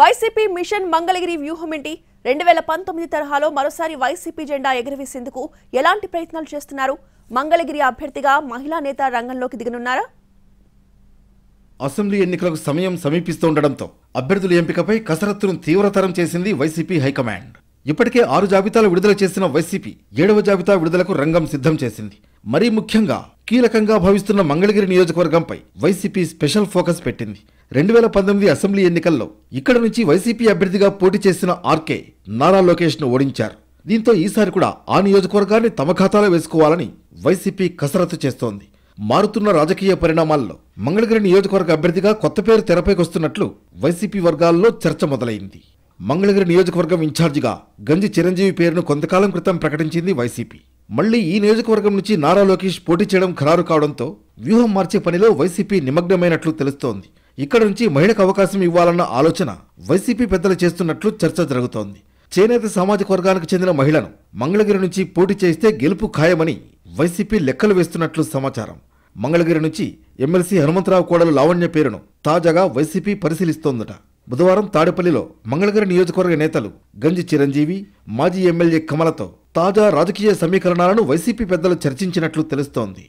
YCP machine Mangalagiri వ్యూహం ఏంటి రెండు వేల పంతొమ్మిది తరహాలో మరోసారి వైసీపీ జెండా ఎగురవేసేందుకు ఎలాంటి ప్రయత్నాలు చేస్తున్నారు మంగళగిరి అభ్యర్థిగా మహిళా నేత రంగంలోకి దిగనున్నారా అసెంబ్లీ ఎన్నికలకు సమయం సమీపిస్తుండటంతో అభ్యర్థుల ఎంపికపై కసరత్తును తీవ్రతరం చేసింది వైసీపీ హైకమాండ్ ఇప్పటికే ఆరు జాబితాలు విడుదల చేసిన వైసీపీ ఏడవ జాబితా విడుదలకు రంగం సిద్ధం చేసింది మరీ ముఖ్యంగా కీలకంగా భావిస్తున్న మంగళగిరి నియోజకవర్గంపై వైసీపీ స్పెషల్ ఫోకస్ పెట్టింది రెండు వేల పంతొమ్మిది అసెంబ్లీ ఎన్నికల్లో ఇక్కడ నుంచి వైసీపీ అభ్యర్థిగా పోటీ చేసిన ఆర్కే నారా లోకేష్ను ఓడించారు దీంతో ఈసారి కూడా ఆ నియోజకవర్గాన్ని తమ ఖాతాలో వేసుకోవాలని వైసీపీ కసరత్తు చేస్తోంది మారుతున్న రాజకీయ పరిణామాల్లో మంగళగిరి నియోజకవర్గ అభ్యర్థిగా కొత్త పేరు తెరపైకొస్తున్నట్లు వైసీపీ వర్గాల్లో చర్చ మొదలైంది మంగళగిరి నియోజకవర్గం ఇన్ఛార్జిగా గంజి చిరంజీవి పేరును కొంతకాలం క్రితం ప్రకటించింది వైసీపీ మళ్లీ ఈ నియోజకవర్గం నుంచి నారా లోకేష్ పోటీ చేయడం ఖరారు కావడంతో వ్యూహం మార్చే పనిలో వైసీపీ నిమగ్నమైనట్లు తెలుస్తోంది ఇక్కడ నుంచి మహిళకు అవకాశం ఇవ్వాలన్న ఆలోచన వైసీపీ పెద్దలు చేస్తున్నట్లు చర్చ జరుగుతోంది చేనేత సామాజిక వర్గానికి చెందిన మహిళను మంగళగిరి నుంచి పోటీ చేస్తే గెలుపు ఖాయమని వైసీపీ లెక్కలు వేస్తున్నట్లు సమాచారం మంగళగిరి నుంచి ఎమ్మెల్సీ హనుమంతరావు కోడలు లావణ్య పేరును తాజాగా వైసీపీ పరిశీలిస్తోందట బుధవారం తాడేపల్లిలో మంగళగిరి నియోజకవర్గ నేతలు గంజి చిరంజీవి మాజీ ఎమ్మెల్యే కమలతో తాజా రాజకీయ సమీకరణాలను వైసీపీ పెద్దలు చర్చించినట్లు తెలుస్తోంది